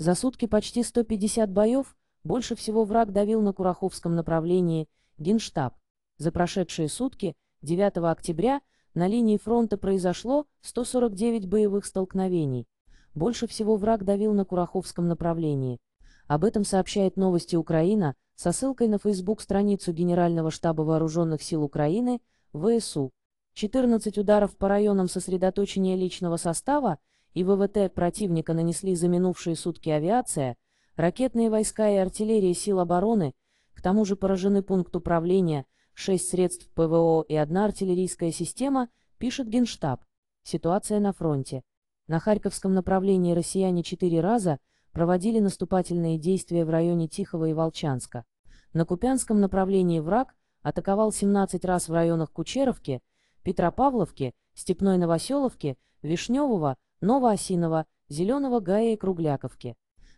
За сутки почти 150 боев, больше всего враг давил на Кураховском направлении Генштаб. За прошедшие сутки, 9 октября, на линии фронта произошло 149 боевых столкновений. Больше всего враг давил на Кураховском направлении. Об этом сообщает новости Украина со ссылкой на фейсбук страницу Генерального штаба Вооруженных сил Украины, ВСУ. 14 ударов по районам сосредоточения личного состава – и ВВТ противника нанесли за минувшие сутки авиация, ракетные войска и артиллерия сил обороны, к тому же поражены пункт управления, 6 средств ПВО и одна артиллерийская система, пишет Генштаб. Ситуация на фронте. На Харьковском направлении россияне четыре раза проводили наступательные действия в районе Тихого и Волчанска. На Купянском направлении враг атаковал 17 раз в районах Кучеровки, Петропавловки, Степной Новоселовки, Вишневого, Новоосиного, Зеленого Гая и Кругляковки.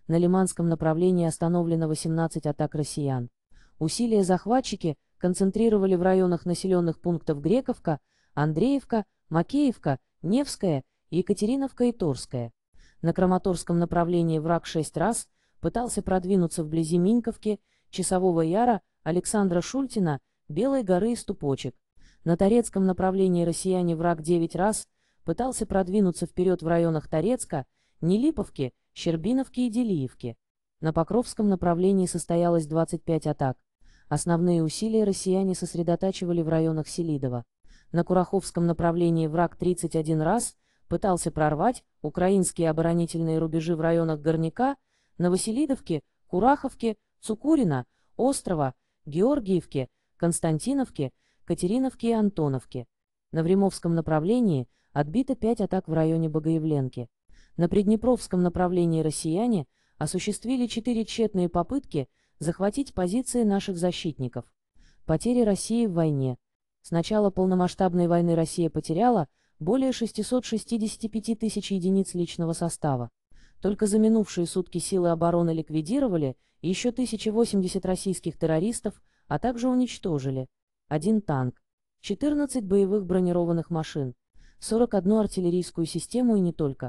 На Лиманском направлении остановлено 18 атак россиян. Усилия захватчики концентрировали в районах населенных пунктов Грековка, Андреевка, Макеевка, Невская, Екатериновка и Торская. На Краматорском направлении враг шесть раз пытался продвинуться вблизи Миньковки, Часового Яра, Александра Шультина, Белой горы и Ступочек. На Торецком направлении россияне враг девять раз – пытался продвинуться вперед в районах Торецка, Нелиповки, Щербиновки и Делиевки. На Покровском направлении состоялось 25 атак. Основные усилия россияне сосредотачивали в районах Селидова. На Кураховском направлении враг 31 раз пытался прорвать украинские оборонительные рубежи в районах Горняка, Новоселидовки, Кураховки, Цукурина, Острова, Георгиевки, Константиновки, Катериновки и Антоновки. На Времовском направлении – Отбито 5 атак в районе Богоявленки. На приднепровском направлении россияне осуществили 4 тщетные попытки захватить позиции наших защитников. Потери России в войне. С начала полномасштабной войны Россия потеряла более 665 тысяч единиц личного состава. Только за минувшие сутки силы обороны ликвидировали еще 1080 российских террористов, а также уничтожили один танк, 14 боевых бронированных машин, 41 артиллерийскую систему и не только.